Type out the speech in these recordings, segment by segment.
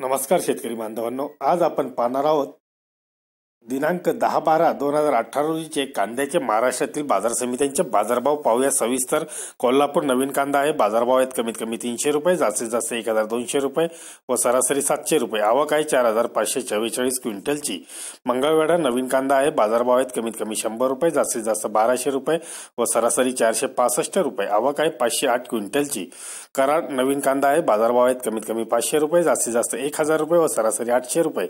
नमस्कार शेतकरी बांधवांनो आज आपण पाहणार आहोत दिनांक दहा बारा दोन हजार अठरा रोजीचे कांद्याचे महाराष्ट्रातील बाजार समित्यांचे बाजारभाव पाहूया सविस्तर कोल्हापूर नवीन कांदा आहे बाजारभाव आहेत कमीत कमी तीनशे रुपये जास्तीत जास्त एक हजार दोनशे रुपये व सरासरी सातशे रुपये आवक आहे चार हजार पाचशे चव्वेचाळीस क्विंटलची मंगळवेढा नवीन कांदा आहे बाजारभाव आहेत कमीत कमी शंभर रुपये जास्तीत जास्त बाराशे रुपये व सरासरी चारशे पासष्ट रुपये आवक आहे पाचशे आठ क्विंटलची कराड नवीन कांदा आहे बाजारभाव आहेत कमीत कमी पाचशे रुपये जास्तीत जास्त एक हजार रुपये व सरासरी आठशे रुपये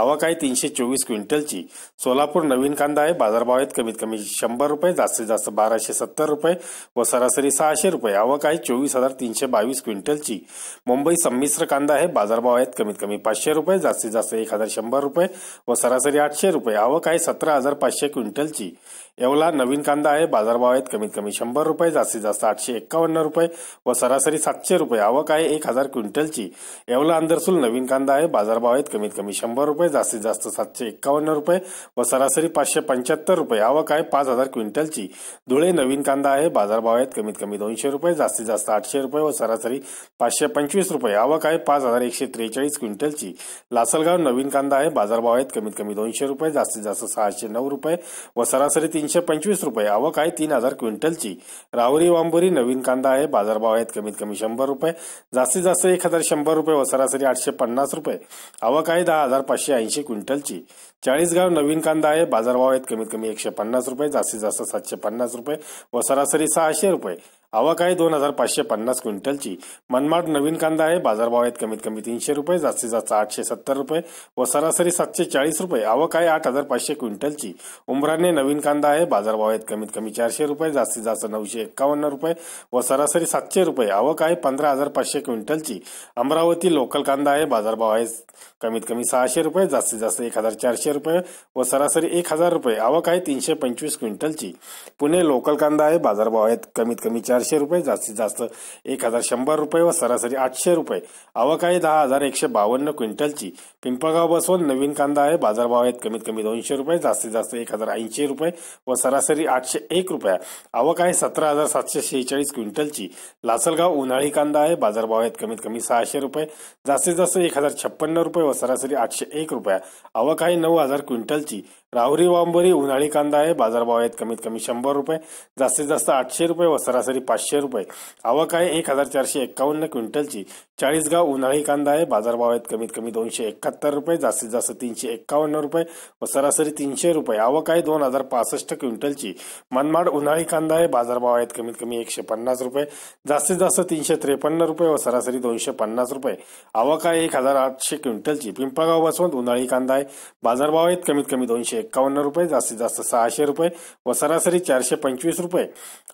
आवक आहे तीनशे चोवीस क्विंटलची सोलापूर नवीन कांदा आहे बाजारभाव आहेत कमीत कमी शंभर रुपये जास्तीत जास्त बाराशे सत्तर रुपये व सरासरी सहाशे रुपये आवक आहे चोवीस हजार तीनशे बावीस क्विंटलची मुंबई संमिश्र कांदा आहे बाजारभाव आहेत कमीत कमी पाचशे रुपये जास्तीत जास्त एक हजार शंभर रुपये व सरासरी आठशे रुपये आवक आहे सतरा हजार पाचशे क्विंटलची एवला नवीन कांदा आहे बाजारभाव आहेत कमीत कमी शंभर रुपये जास्तीत जास्त आठशे एक्कावन्न रुपये व सरासरी सातशे रुपये आवक आहे एक हजार क्विंटलची एवला अंदरसूल नवीन कांदा आहे बाजारभाव आहेत कमीत कमी शंभर रुपये जास्तीत जास्त सातशे एक्कावन्न रुपये रुपये व सरासरी पाचशे पंच्याहत्तर रुपये आवक आहे पाच हजार क्विंटलची धुळे नवीन कांदा आहे बाजारभाव आहेत कमीत कमी दोनशे रुपये जास्तीत जास्त आठशे रुपये व सरासरी पाचशे पंचवीस रुपये आवक आहे पाच हजार एकशे त्रेचाळीस क्विंटलची लासलगाव नवीन कांदा आहे बाजारभाव आहेत कमीत कमी दोनशे रुपये जास्तीत जास्त सहाशे नऊ रुपये व सरासरी तीनशे पंचवीस रुपये आवक आहे तीन हजार क्विंटलची राहुरी वांबुरी नवीन कांदा आहे बाजारभाव आहेत कमीत कमी शंभर रुपये जास्तीत जास्त एक हजार शंभर रुपये व सरासरी आठशे पन्नास रुपये आवक आहे दहा हजार पाचशे ऐंशी क्विंटलची चाळीस नवीन कांदा आहे बाजारभाव आहेत कमीत कमी एकशे पन्नास रुपये जास्तीत जास्त सातशे पन्नास रुपये व सरासरी सहाशे रुपये आवक आहे दोन हजार पाचशे पन्नास क्विंटलची मनमाड नवीन कांदा आहे बाजारभाव आहेत कमीत कमी तीनशे रुपये जास्तीत जास्त आठशे सत्तर रुपये व सरासरी सातशे चाळीस रुपये आवक आहे आठ हजार पाचशे क्विंटलची उमराने नवीन कांदा आहे बाजारभाव आहेत कमीत कमी चारशे रुपये जास्तीत जास्त नऊशे एकावन्न रुपये व सरासरी सातशे रुपये आवक आहे पंधरा हजार पाचशे क्विंटलची अमरावती लोकल कांदा आहे बाजारभाव आहे कमीत कमी सहाशे रुपये जास्तीत जास्त एक हजार चारशे रुपये व सरासरी एक हजार रुपये आवक आहे तीनशे पंचवीस क्विंटलची पुणे लोकल कांदा आहे बाजारभाव आहेत कमीत कमी चार चारशे रुपये जास्तीत जास्त एक हजार शंभर रुपये व सरासरी आठशे रुपये आवक आहे दहा हजार एकशे बावन्न क्विंटलची पिंपळगाव बसवून नवीन कांदा आहे बाजारभाव आहेत कमीत कमी दोनशे रुपये जास्तीत जास्त एक हजार ऐंशी रुपये व सरासरी आठशे एक रुपये आवक आहे सतरा हजार सातशे शेहेचाळीस क्विंटलची लासलगाव उन्हाळी कांदा आहे बाजारभाव आहेत कमीत कमी सहाशे रुपये जास्तीत जास्त एक हजार छप्पन्न रुपये व सरासरी आठशे एक रुपये आवक आहे नऊ हजार क्विंटलची राहुरी वांबोरी उन्हाळी कांदा आहे बाजारभाव आहेत कमीत कमी शंभर रुपये जास्तीत जास्त आठशे रुपये व सरासरी पाचशे रुपये आवक आहे एक हजार चारशे एकावन्न क्विंटलची चाळीसगाव उन्हाळी कांदा आहे बाजारभाव आहेत कमीत कमी दोनशे एकाहत्तर रुपये जास्तीत जास्त तीनशे एकावन्न रुपये व सरासरी तीनशे रुपये आवक आहे दोन हजार पासष्ट क्विंटलची मनमाड उन्हाळी कांदा आहे बाजारभाव आहेत कमीत कमी एकशे पन्नास रुपये जास्तीत जास्त तीनशे त्रेपन्न रुपये व सरासरी दोनशे पन्नास रुपये आवक आहे एक हजार आठशे क्विंटलची पिंपळगाव बसवंत उन्हाळी कांदा आहे बाजारभाव आहेत कमीत कमी दोनशे एकावन्न रुपये जास्तीत जास्त सहाशे रुपये व सरासरी चारशे पंचवीस रुपये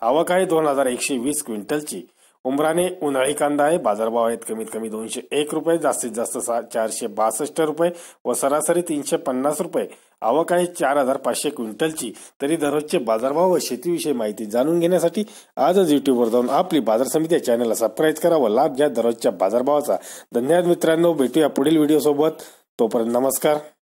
आवक आहे दोन हजार एकशे एकशे वीस क्विंटलची उमराने उन्हाळी कांदा आहे बाजारभाव आहेत कमीत कमी दोनशे एक रुपये जास्तीत जास्त चारशे बासष्ट रुपये व सरासरी तीनशे पन्नास रुपये आवक आहे चार हजार पाचशे क्विंटलची तरी दररोजचे बाजारभाव व शेतीविषयी माहिती जाणून घेण्यासाठी आजच युट्यूबवर जाऊन आपली बाजार समिती या चॅनलला सबस्क्राईब करा व लाभ घ्या दररोजच्या बाजारभावाचा धन्यवाद मित्रांनो भेटूया पुढील व्हिडिओसोबत तोपर्यंत नमस्कार